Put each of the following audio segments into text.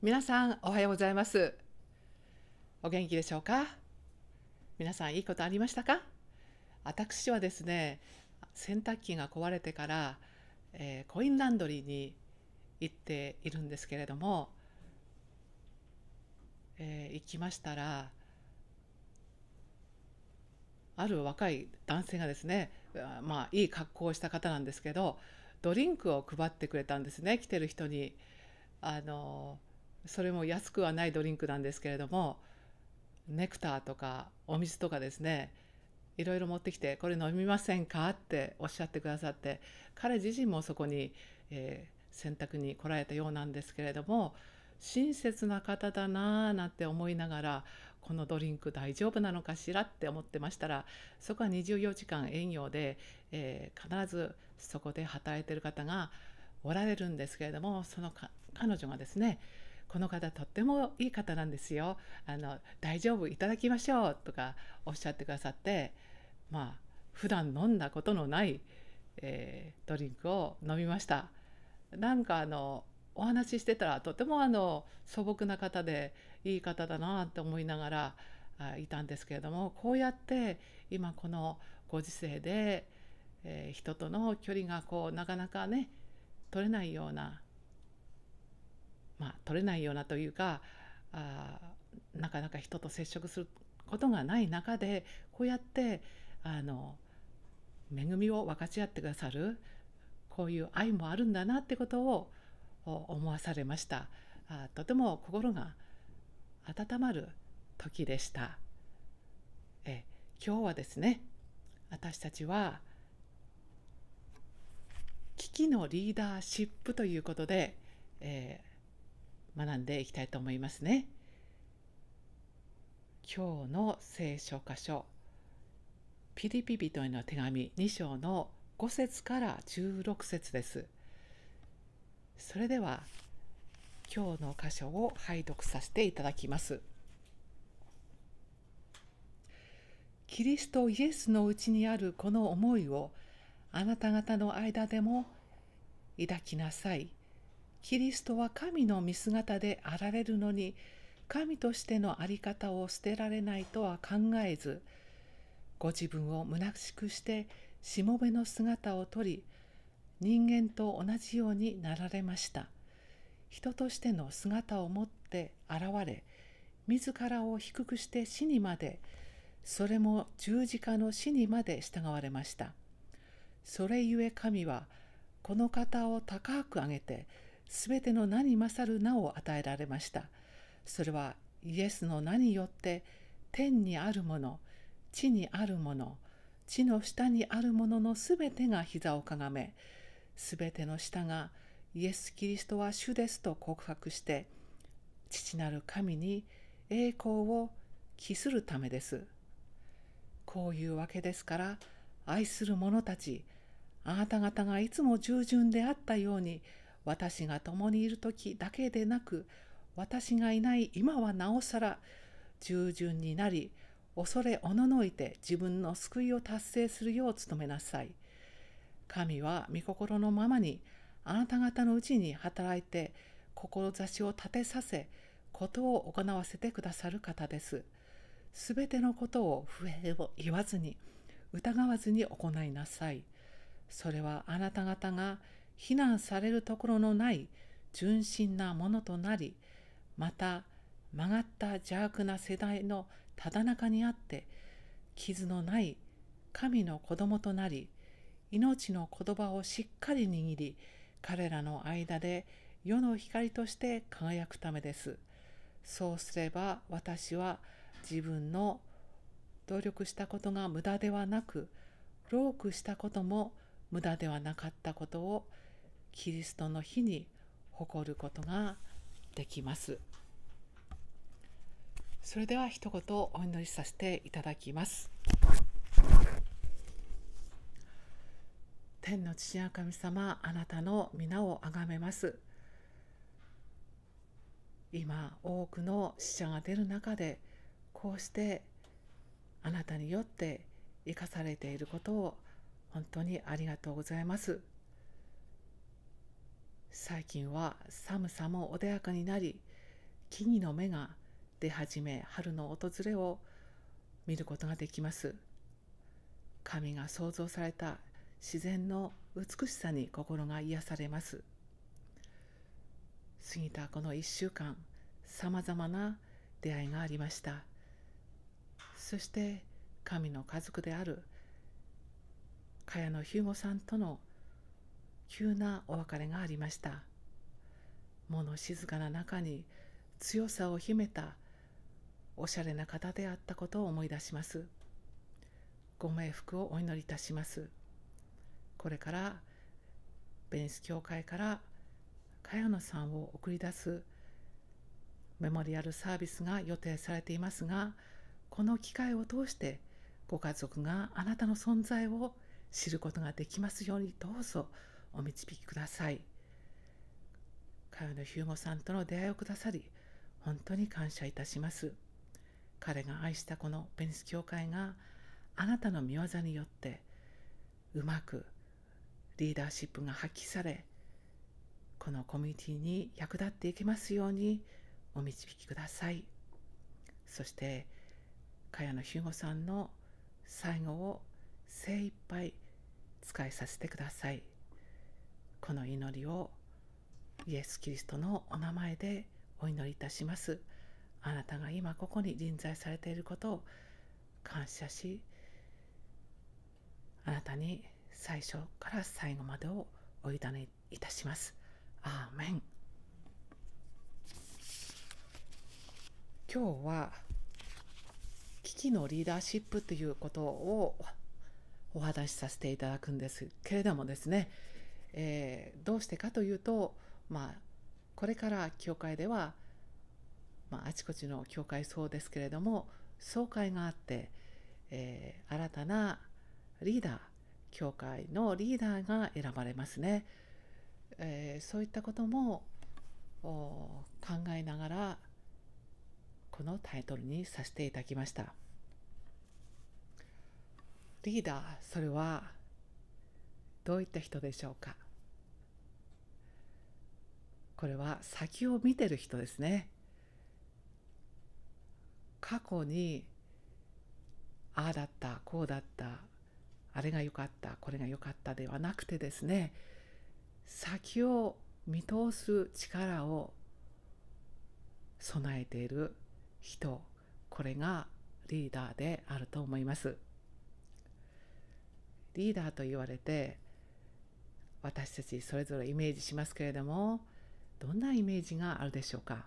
皆さんおはようございますお元気でしょうか皆さんいいことありましたか私はですね洗濯機が壊れてから、えー、コインランドリーに行っているんですけれども、えー、行きましたらある若い男性がですねまあいい格好をした方なんですけどドリンクを配ってくれたんですね来てる人に。あのそれも安くはないドリンクなんですけれどもネクターとかお水とかですねいろいろ持ってきて「これ飲みませんか?」っておっしゃってくださって彼自身もそこに、えー、選択に来られたようなんですけれども親切な方だなあなんて思いながらこのドリンク大丈夫なのかしらって思ってましたらそこは24時間営業で、えー、必ずそこで働いてる方がおられるんですけれどもその彼女がですねこの方とってもいい方なんですよあの大丈夫いただきましょうとかおっしゃってくださってまあ普段飲んだことのない、えー、ドリンクを飲みましたなんかあのお話ししてたらとてもあの素朴な方でいい方だなって思いながらいたんですけれどもこうやって今このご時世で、えー、人との距離がこうなかなかね取れないようなまあ、取れないようなというかあなかなか人と接触することがない中でこうやってあの恵みを分かち合ってくださるこういう愛もあるんだなってことを思わされましたあとても心が温まる時でしたえ今日はですね私たちは危機のリーダーシップということで、え学んでいきたいと思いますね。今日の聖書箇所ピリピ人への手紙2章の5節から16節です。それでは今日の箇所を拝読させていただきます。キリストイエスのうちにあるこの思いをあなた方の間でも抱きなさい。キリストは神の見姿であられるのに神としての在り方を捨てられないとは考えずご自分を虚しくしてしもべの姿をとり人間と同じようになられました人としての姿を持って現れ自らを低くして死にまでそれも十字架の死にまで従われましたそれゆえ神はこの方を高く上げてすべての名に勝る名を与えられましたそれはイエスの名によって天にあるもの地にあるもの地の下にあるもののすべてが膝をかがめすべての下がイエス・キリストは主ですと告白して父なる神に栄光を期するためですこういうわけですから愛する者たちあなた方がいつも従順であったように私が共にいる時だけでなく私がいない今はなおさら従順になり恐れおののいて自分の救いを達成するよう努めなさい。神は御心のままにあなた方のうちに働いて志を立てさせことを行わせてくださる方です。すべてのことを不平を言わずに疑わずに行いなさい。それはあなた方が非難されるところのない純真なものとなりまた曲がった邪悪な世代のただ中にあって傷のない神の子供となり命の言葉をしっかり握り彼らの間で世の光として輝くためです。そうすれば私は自分の努力したことが無駄ではなく、労苦したことも無駄ではなかったことをキリストの日に誇ることができますそれでは一言お祈りさせていただきます天の父や神様あなたの皆を崇めます今多くの死者が出る中でこうしてあなたによって生かされていることを本当にありがとうございます最近は寒さも穏やかになり木々の芽が出始め春の訪れを見ることができます神が創造された自然の美しさに心が癒されます過ぎたこの1週間さまざまな出会いがありましたそして神の家族である茅野ヒュゴさんとの急なお別れがありました物静かな中に強さを秘めたおしゃれな方であったことを思い出しますご冥福をお祈りいたしますこれからベニス教会から茅野さんを送り出すメモリアルサービスが予定されていますがこの機会を通してご家族があなたの存在を知ることができますようにどうぞお導きください。川野ヒューゴさんとの出会いをくださり、本当に感謝いたします。彼が愛したこのベニス教会があなたの見業によってうまくリーダーシップが発揮されこのコミュニティに役立っていきますようにお導きくださいそして茅野ひ吾さんの最後を精一杯使いさせてください。この祈りをイエス・キリストのお名前でお祈りいたします。あなたが今ここに臨在されていることを感謝しあなたに最初から最後までをお委ねいたします。アーメン今日は危機のリーダーシップということをお話しさせていただくんですけれどもですねえー、どうしてかというと、まあ、これから教会では、まあ、あちこちの教会そうですけれども総会があって、えー、新たなリーダー教会のリーダーが選ばれますね、えー、そういったことも考えながらこのタイトルにさせていただきましたリーダーそれはどういった人でしょうかこれは先を見てる人ですね過去にああだったこうだったあれが良かったこれが良かったではなくてですね先を見通す力を備えている人これがリーダーであると思いますリーダーと言われて私たちそれぞれイメージしますけれどもどんなイメージがあるでしょうか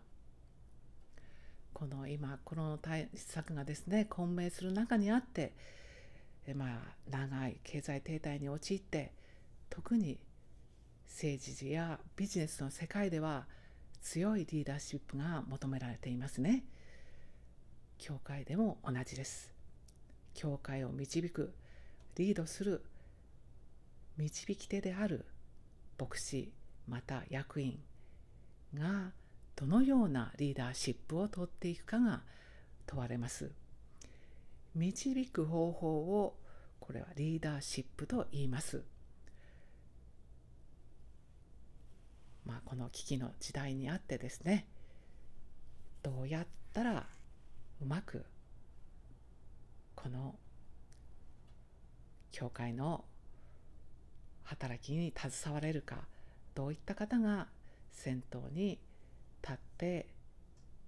この今コロナ対策がですね混迷する中にあってまあ長い経済停滞に陥って特に政治時やビジネスの世界では強いリーダーシップが求められていますね。教会でも同じです。教会を導くリードする導き手である牧師また役員がどのようなリーダーシップをとっていくかが問われます。導く方法をこれはリーダーシップと言います。まあ、この危機の時代にあってですねどうやったらうまくこの教会の働きに携われるかどういった方が先頭に立って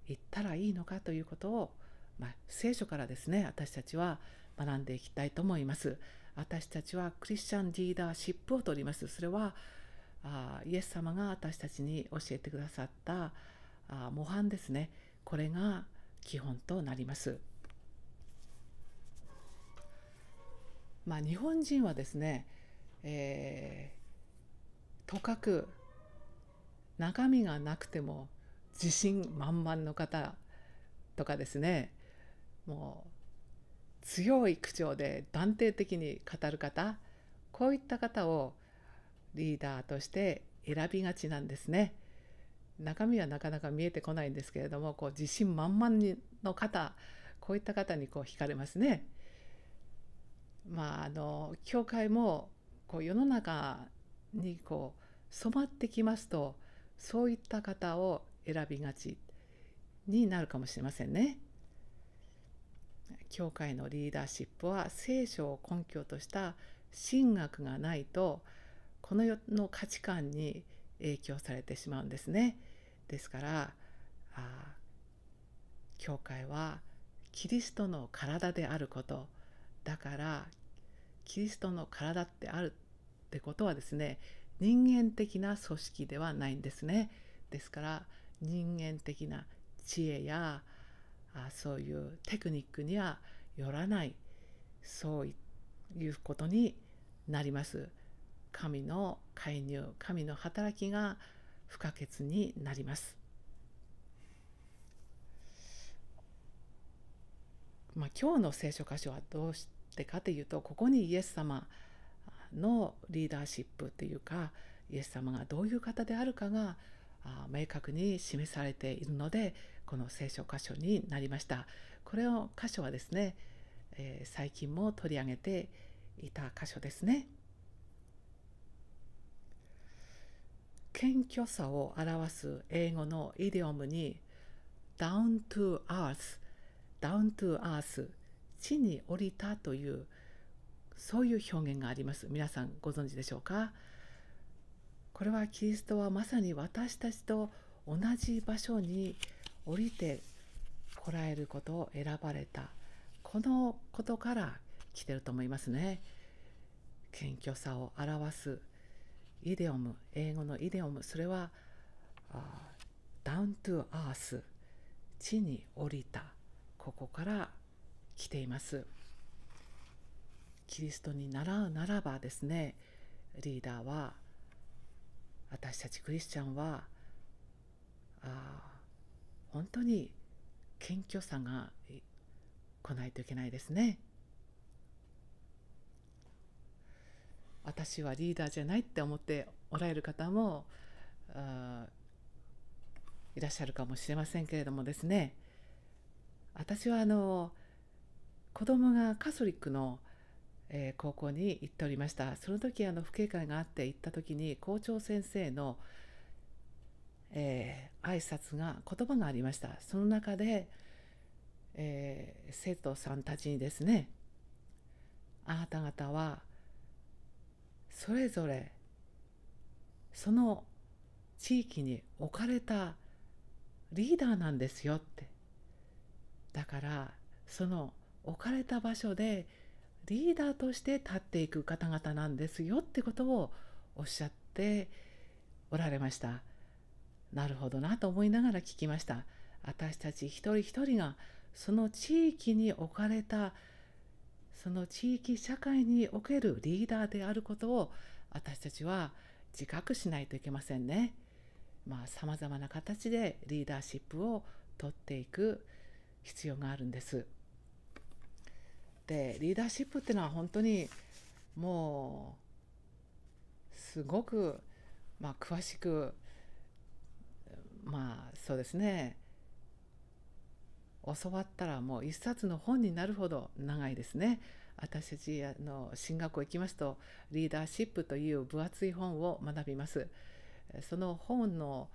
いったらいいのかということを、まあ、聖書からですね私たちは学んでいきたいと思います。私たちはクリスチャンリーダーシップを取ります。それはあイエス様が私たちに教えてくださったあ模範ですね。これが基本となります。まあ、日本人はですねえー、とかく中身がなくても自信満々の方とかですねもう強い口調で断定的に語る方こういった方をリーダーとして選びがちなんですね。中身はなかなか見えてこないんですけれどもこう自信満々の方こういった方にこう惹かれますね。まああの教会もこう世の中にこう染まってきますとそういった方を選びがちになるかもしれませんね。教会のリーダーシップは聖書を根拠とした神学がないとこの世の価値観に影響されてしまうんですね。ですからあ教会はキリストの体であることだからキリストの体ってあるってことはですね人間的な組織ではないんですね。ですから人間的な知恵やあそういうテクニックにはよらないそういうことになります。神の介入神の働きが不可欠になります。まあ、今日の聖書箇所はどうしてでかというとここにイエス様のリーダーシップっていうかイエス様がどういう方であるかが明確に示されているのでこの聖書箇所になりましたこれを箇所はですね、えー、最近も取り上げていた箇所ですね謙虚さを表す英語のイディオムにダウントゥアースダウントゥアース地に降りたというそういう表現があります皆さんご存知でしょうかこれはキリストはまさに私たちと同じ場所に降りてこらえることを選ばれたこのことから来てると思いますね謙虚さを表すイデオム英語のイデオムそれはダウントゥアース地に降りたここから来ています。キリストに習うならばですねリーダーは私たちクリスチャンはあ本当に謙虚さが来ないといけないですね。私はリーダーじゃないって思っておられる方もいらっしゃるかもしれませんけれどもですね私はあの子供がカソリックの、えー、高校に行っておりましたその時あの不警会があって行った時に校長先生の、えー、挨拶が言葉がありましたその中で、えー、生徒さんたちにですねあなた方はそれぞれその地域に置かれたリーダーなんですよってだからその置かれた場所でリーダーとして立っていく方々なんですよってことをおっしゃっておられましたなるほどなと思いながら聞きました私たち一人一人がその地域に置かれたその地域社会におけるリーダーであることを私たちは自覚しないといけませんね。まあ、さまな形でリーダーシップを取っていく必要があるんです。ってリーダーシップっていうのは本当にもうすごく、まあ、詳しくまあそうですね教わったらもう一冊の本になるほど長いですね。私たちあの進学校行きますとリーダーシップという分厚い本を学びます。その本の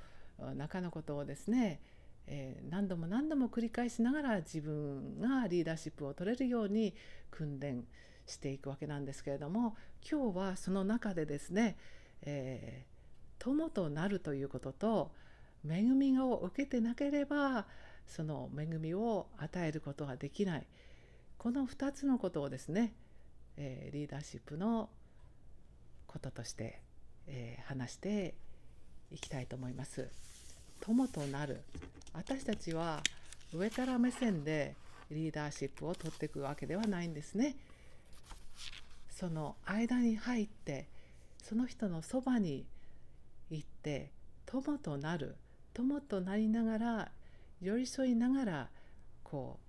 中のことをですねえー、何度も何度も繰り返しながら自分がリーダーシップを取れるように訓練していくわけなんですけれども今日はその中でですね、えー、友となるということと恵みを受けてなければその恵みを与えることはできないこの2つのことをですね、えー、リーダーシップのこととして、えー、話していきたいと思います。友となる私たちは上から目線でリーダーシップを取っていくわけではないんですね。その間に入ってその人のそばに行って友となる友となりながら寄り添いながらこ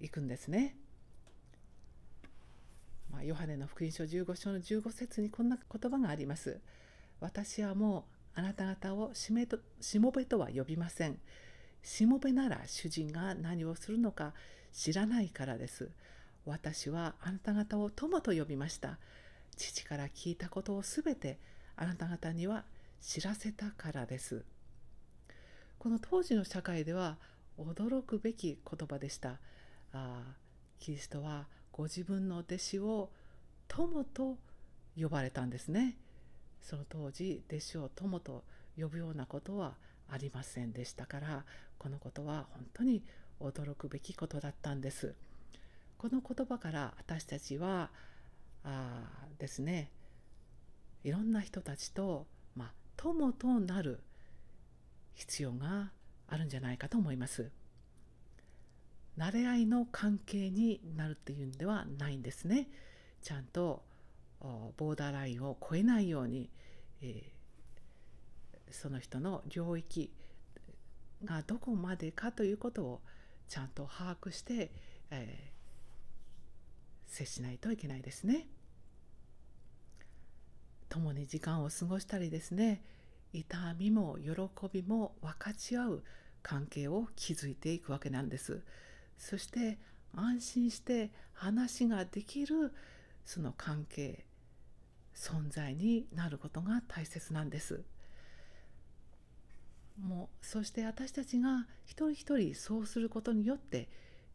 う行くんですね。まあ、ヨハネの福音書15章の15節にこんな言葉があります。私はもあなた方をしめとしもべとは呼びません。しもべなら主人が何をするのか知らないからです。私はあなた方を友と呼びました。父から聞いたことをすべてあなた方には知らせたからです。この当時の社会では驚くべき言葉でした。あキリストはご自分の弟子を友と呼ばれたんですね。その当時弟子を友と呼ぶようなことはありませんでしたからこのことは本当に驚くべきことだったんです。この言葉から私たちはあですねいろんな人たちと、まあ、友となる必要があるんじゃないかと思います。慣れ合いの関係になるっていうんではないんですね。ちゃんとボーダーラインを越えないように、えー、その人の領域がどこまでかということをちゃんと把握して、えー、接しないといけないですね。共に時間を過ごしたりですね痛みも喜びも分かち合う関係を築いていくわけなんですそして安心して話ができるその関係存在になることが大切なんです。もうそして私たちが一人一人そうすることによって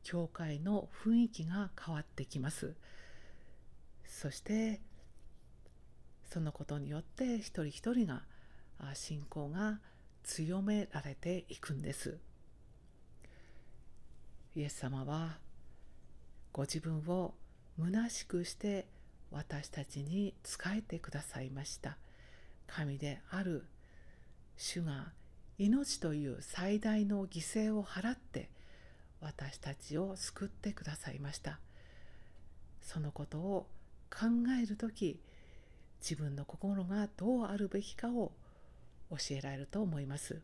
教会の雰囲気が変わってきます。そしてそのことによって一人一人が信仰が強められていくんです。イエス様はご自分を虚しくして私たちに仕えてくださいました神である主が命という最大の犠牲を払って私たちを救ってくださいましたそのことを考える時自分の心がどうあるべきかを教えられると思います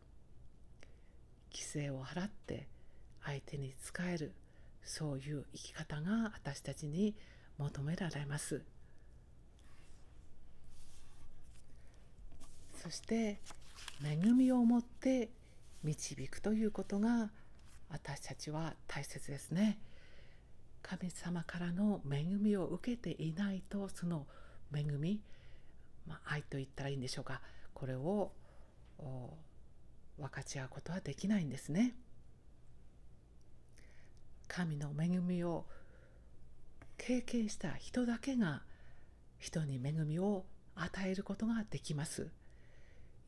犠牲を払って相手に仕えるそういう生き方が私たちに求められます。そして恵みをもって導くということが私たちは大切ですね神様からの恵みを受けていないとその恵み、まあ、愛と言ったらいいんでしょうかこれを分かち合うことはできないんですね神の恵みを経験した人だけが人に恵みを与えることができます。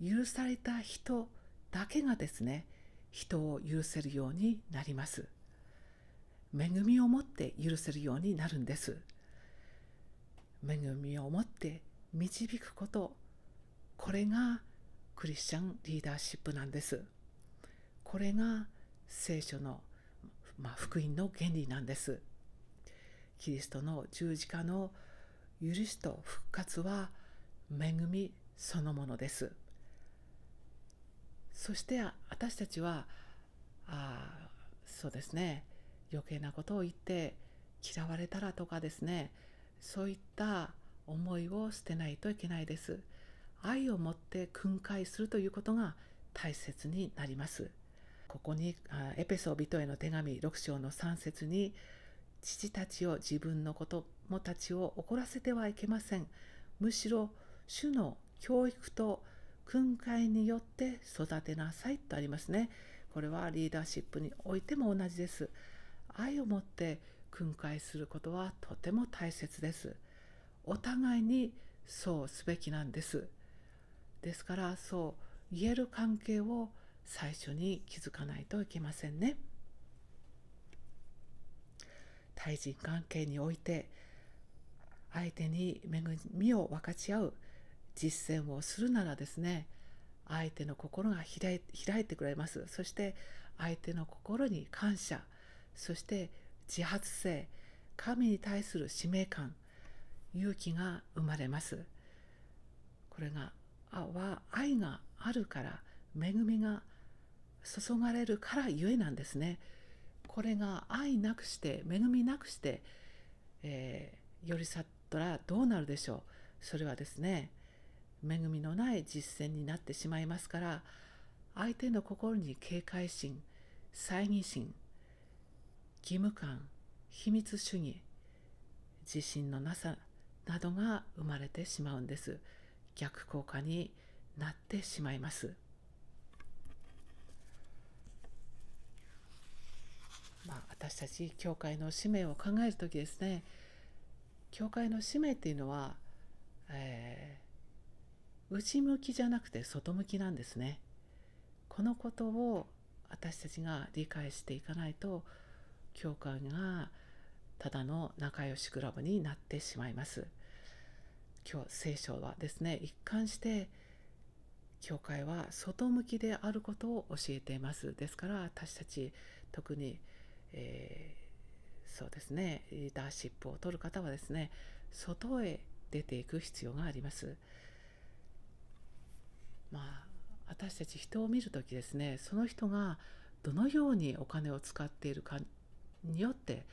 許された人だけがですね人を許せるようになります恵みを持って許せるようになるんです恵みを持って導くことこれがクリスチャンリーダーシップなんですこれが聖書の、まあ、福音の原理なんですキリストの十字架の許しと復活は恵みそのものです。そして私たちはあそうですね余計なことを言って嫌われたらとかですねそういった思いを捨てないといけないです愛を持って訓戒するということが大切になりますここにエペソ人への手紙6章の3節に父たちを自分の子供たちを怒らせてはいけませんむしろ主の教育と訓戒によって育てなさいとありますね。これはリーダーシップにおいても同じです。愛を持って訓戒することはとても大切です。お互いにそうすべきなんです。ですからそう言える関係を最初に気づかないといけませんね。対人関係において相手に恵みを分かち合う実践をするならですね相手の心が開い開いてくれますそして相手の心に感謝そして自発性神に対する使命感勇気が生まれますこれがあは愛があるから恵みが注がれるからゆえなんですねこれが愛なくして恵みなくして、えー、寄り去ったらどうなるでしょうそれはですね恵みのない実践になってしまいますから相手の心に警戒心猜疑心義務感秘密主義自信のなさなどが生まれてしまうんです逆効果になってしまいますまあ私たち教会の使命を考える時ですね教会の使命っていうのは、えー内向きじゃなくて外向きなんですねこのことを私たちが理解していかないと教会がただの仲良しクラブになってしまいます今日聖書はですね一貫して教会は外向きであることを教えていますですから私たち特に、えー、そうですねリーダーシップを取る方はですね外へ出ていく必要があります。私たち人を見る時ですねその人がどのようにお金を使っているかによって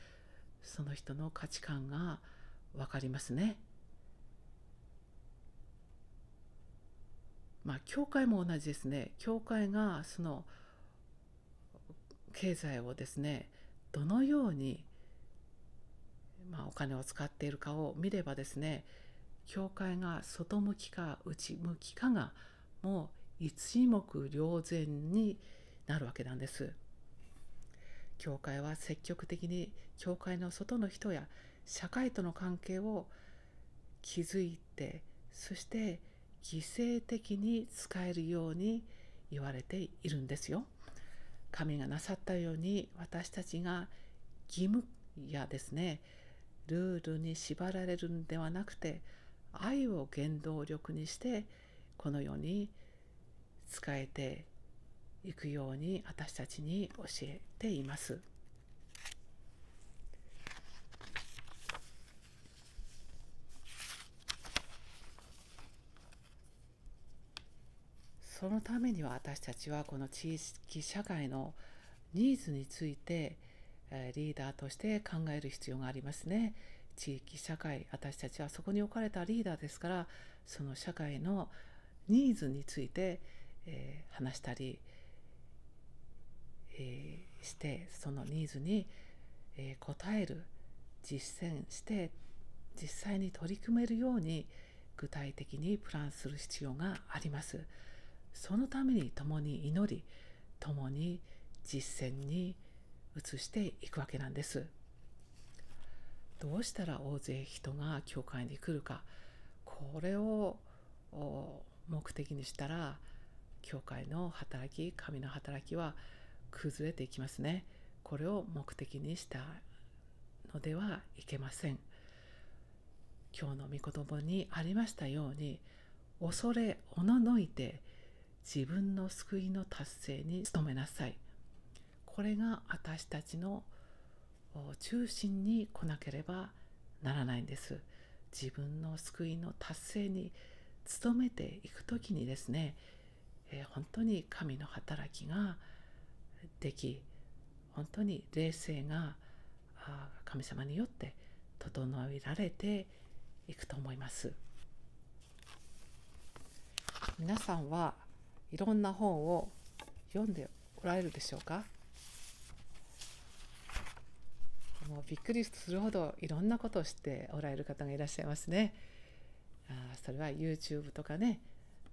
その人の価値観が分かりますね。まあ、教会も同じですね教会がその経済をですねどのように、まあ、お金を使っているかを見ればですね教会が外向きか内向きかがもう一目瞭然になるわけなんです。教会は積極的に教会の外の人や社会との関係を築いてそして犠牲的に使えるように言われているんですよ。神がなさったように私たちが義務やですねルールに縛られるんではなくて愛を原動力にしてこの世に使えていくように私たちに教えています。そのためには私たちはこの地域社会のニーズについてリーダーとして考える必要がありますね。地域社会私たちはそこに置かれたリーダーですからその社会のニーズについてえー、話したり、えー、してそのニーズに、えー、応える実践して実際に取り組めるように具体的にプランする必要があります。そのために共に祈り共に実践に移していくわけなんです。どうしたら大勢人が教会に来るかこれを目的にしたら教会の働き神の働きは崩れていきますねこれを目的にしたのではいけません今日の御言葉にありましたように恐れおののいて自分の救いの達成に努めなさいこれが私たちの中心に来なければならないんです自分の救いの達成に努めていく時にですねえー、本当に神の働きができ本当に霊性が神様によって整えられていくと思います皆さんはいろんな本を読んでおられるでしょうかもうびっくりするほどいろんなことをしておられる方がいらっしゃいますね。あそれは YouTube とかね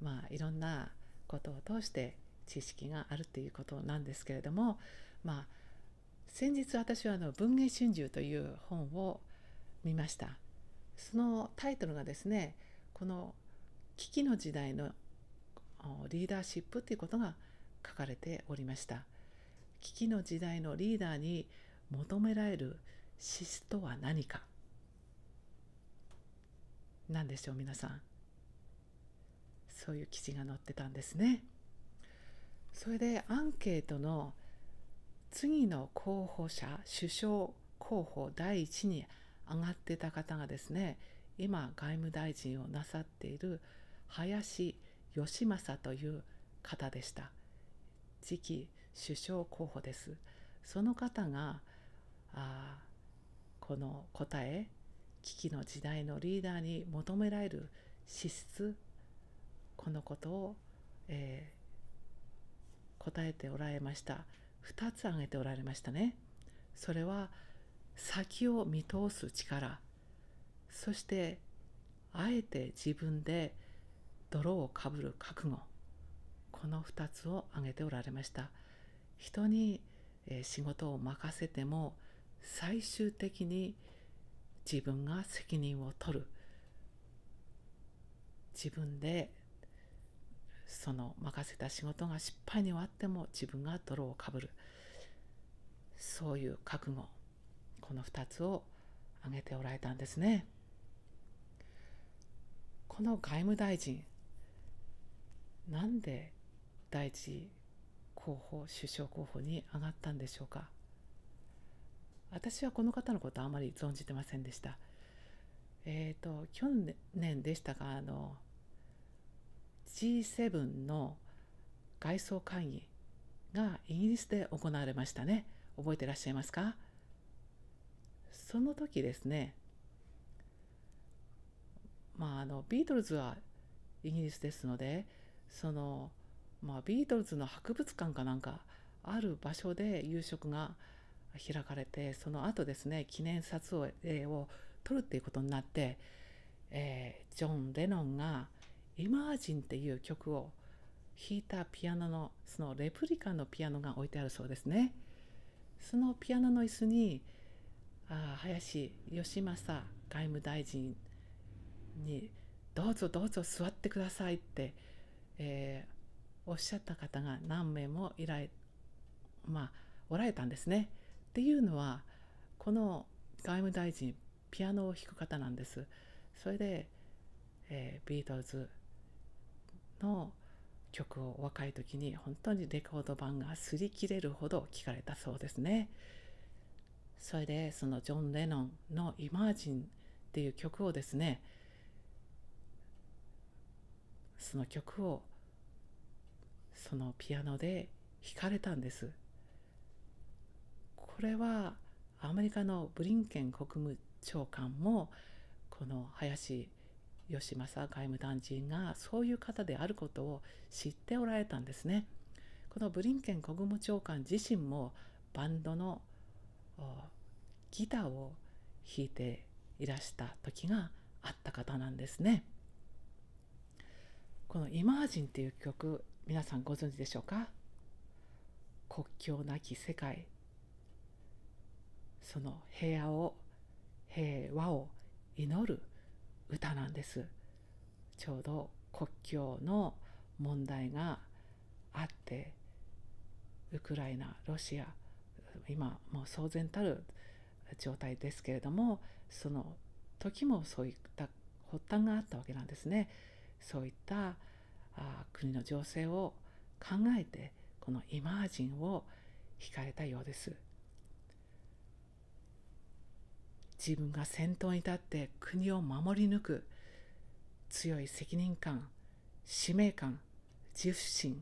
まあいろんなことを通して知識があるということなんですけれども、まあ、先日私はあの「文藝春秋」という本を見ましたそのタイトルがですねこの危機の時代のリーダーシップということが書かれておりました危機の時代のリーダーに求められる資質とは何かなんでしょう皆さんそういう記事が載ってたんですね。それでアンケートの次の候補者首相候補第1に上がってた方がですね今外務大臣をなさっている林義政という方でした次期首相候補ですその方があこの答え危機の時代のリーダーに求められる資質このことを、えー、答えておられました2つ挙げておられましたねそれは先を見通す力そしてあえて自分で泥をかぶる覚悟この2つを挙げておられました人に、えー、仕事を任せても最終的に自分が責任を取る自分でその任せた仕事が失敗に終わっても自分が泥をかぶるそういう覚悟この2つを挙げておられたんですね。この外務大臣なんで第一候補首相候補に上がったんでしょうか私はこの方のことあまり存じてませんでした。えっ、ー、と去年でしたがあの G7 の外相会議がイギリスで行われましたね覚えてらっしゃいますかその時ですねまああのビートルズはイギリスですのでその、まあ、ビートルズの博物館かなんかある場所で夕食が開かれてその後ですね記念撮影を撮るっていうことになって、えー、ジョン・レノンが「「イマージン」っていう曲を弾いたピアノのそのレプリカのピアノが置いてあるそうですね。そのピアノの椅子にあ林義政外務大臣に「どうぞどうぞ座ってください」って、えー、おっしゃった方が何名もいらまあ、おられたんですね。っていうのはこの外務大臣ピアノを弾く方なんです。それで、えー、ビートルズの曲を若い時に本当にレコード版が擦り切れるほど聴かれたそうですね。それでそのジョン・レノンの「イマージン」っていう曲をですねその曲をそのピアノで弾かれたんです。これはアメリカのブリンケン国務長官もこの林吉政外務大臣がそういう方であることを知っておられたんですね。このブリンケン国務長官自身もバンドのギターを弾いていらした時があった方なんですね。この「イマージン」っていう曲皆さんご存知でしょうか国境なき世界その平和を平和を祈る歌なんですちょうど国境の問題があってウクライナロシア今もう騒然たる状態ですけれどもその時もそういった発端があったわけなんですねそういったあ国の情勢を考えてこのイマージンを惹かれたようです。自分が先頭に立って国を守り抜く強い責任感使命感自負心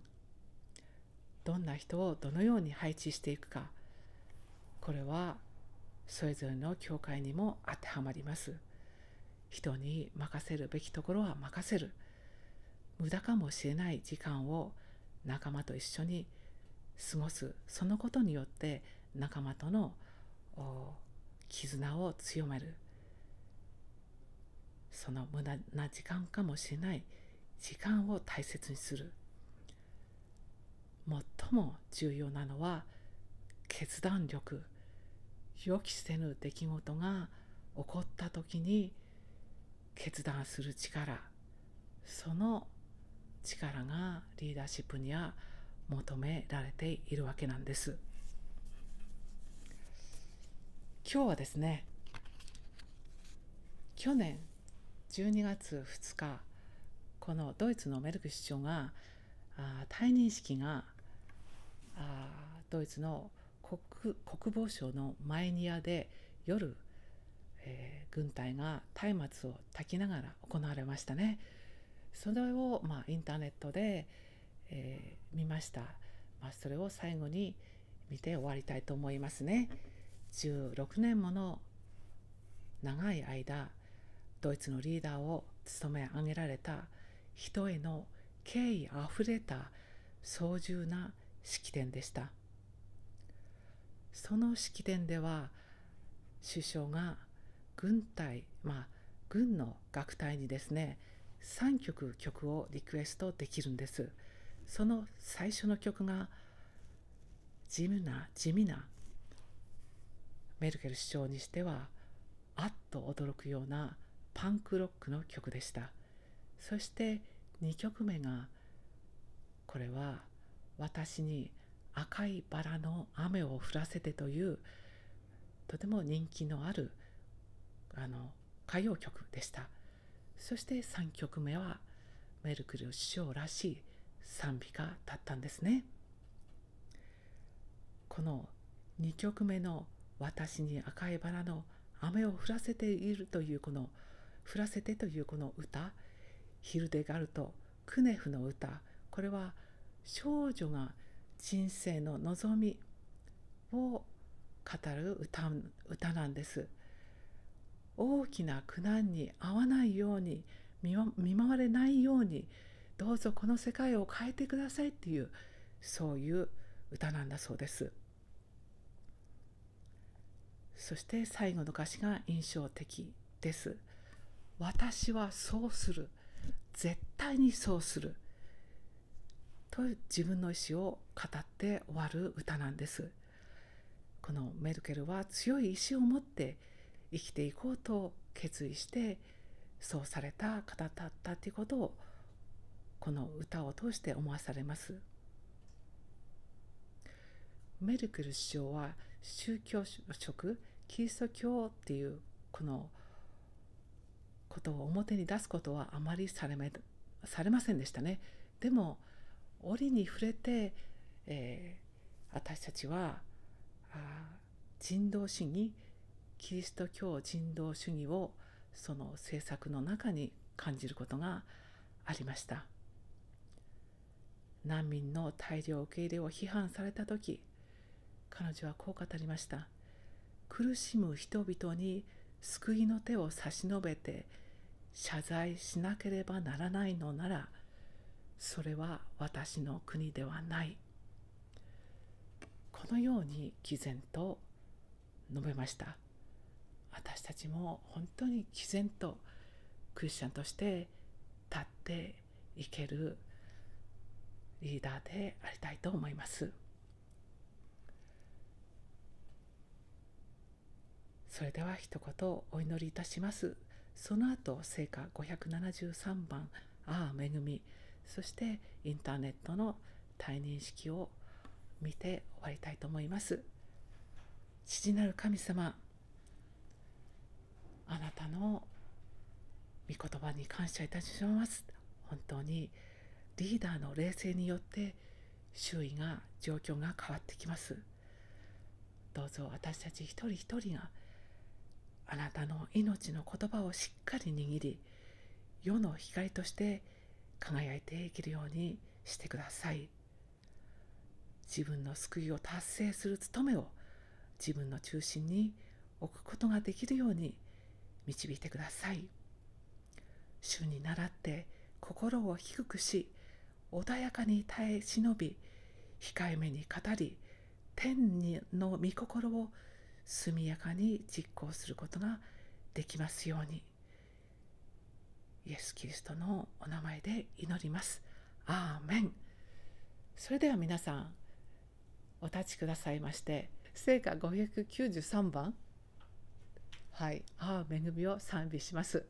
どんな人をどのように配置していくかこれはそれぞれの教会にも当てはまります人に任せるべきところは任せる無駄かもしれない時間を仲間と一緒に過ごすそのことによって仲間との絆を強めるその無駄な時間かもしれない時間を大切にする最も重要なのは決断力予期せぬ出来事が起こった時に決断する力その力がリーダーシップには求められているわけなんです。今日はですね去年12月2日このドイツのメルク首相があ退任式があドイツの国国防省のマイニアで夜、えー、軍隊が松明を焚きながら行われましたね。それを、まあ、インターネットで、えー、見ました、まあ、それを最後に見て終わりたいと思いますね。16年もの長い間ドイツのリーダーを務め上げられた人への敬意あふれた操縦な式典でしたその式典では首相が軍隊まあ軍の楽隊にですね3曲曲をリクエストできるんですその最初の曲が地味な地味なメルケル首相にしてはあっと驚くようなパンクロックの曲でしたそして2曲目がこれは私に赤いバラの雨を降らせてというとても人気のあるあの歌謡曲でしたそして3曲目はメルクル首相らしい賛美歌だったんですねこの2曲目の「私に赤いバラの雨を降らせているというこの降らせてというこの歌ヒルデガルト・クネフの歌これは少女が人生の望みを語る歌歌なんです大きな苦難に遭わないように見舞われないようにどうぞこの世界を変えてくださいっていうそういう歌なんだそうです。そして最後の歌詞が印象的です。私はそうする。絶対にそうする。という自分の意思を語って終わる歌なんです。このメルケルは強い意志を持って生きていこうと決意してそうされた方だったということをこの歌を通して思わされます。メルケル首相は宗教色キリスト教っていうこのことを表に出すことはあまりされめされませんでしたね。でも折に触れて、えー、私たちはあ人道主義キリスト教人道主義をその政策の中に感じることがありました難民の大量受け入れを批判された時彼女はこう語りました「苦しむ人々に救いの手を差し伸べて謝罪しなければならないのならそれは私の国ではないこのように毅然と述べました私たちも本当に毅然とクリスチャンとして立っていけるリーダーでありたいと思います。それでは一言お祈りいたします。その後、聖歌573番、ああ、恵み、そしてインターネットの退任式を見て終わりたいと思います。父なる神様、あなたの御言葉に感謝いたします。本当にリーダーの冷静によって周囲が状況が変わってきます。どうぞ私たち一人一人がなたの命の言葉をしっかり握り世の光として輝いて生きるようにしてください自分の救いを達成する務めを自分の中心に置くことができるように導いてください主に倣って心を低くし穏やかに耐え忍び控えめに語り天の御心を速やかに実行することができますようにイエス・キリストのお名前で祈ります。アーメンそれでは皆さんお立ちくださいまして聖歌593番はい「ああ恵み」を賛美します。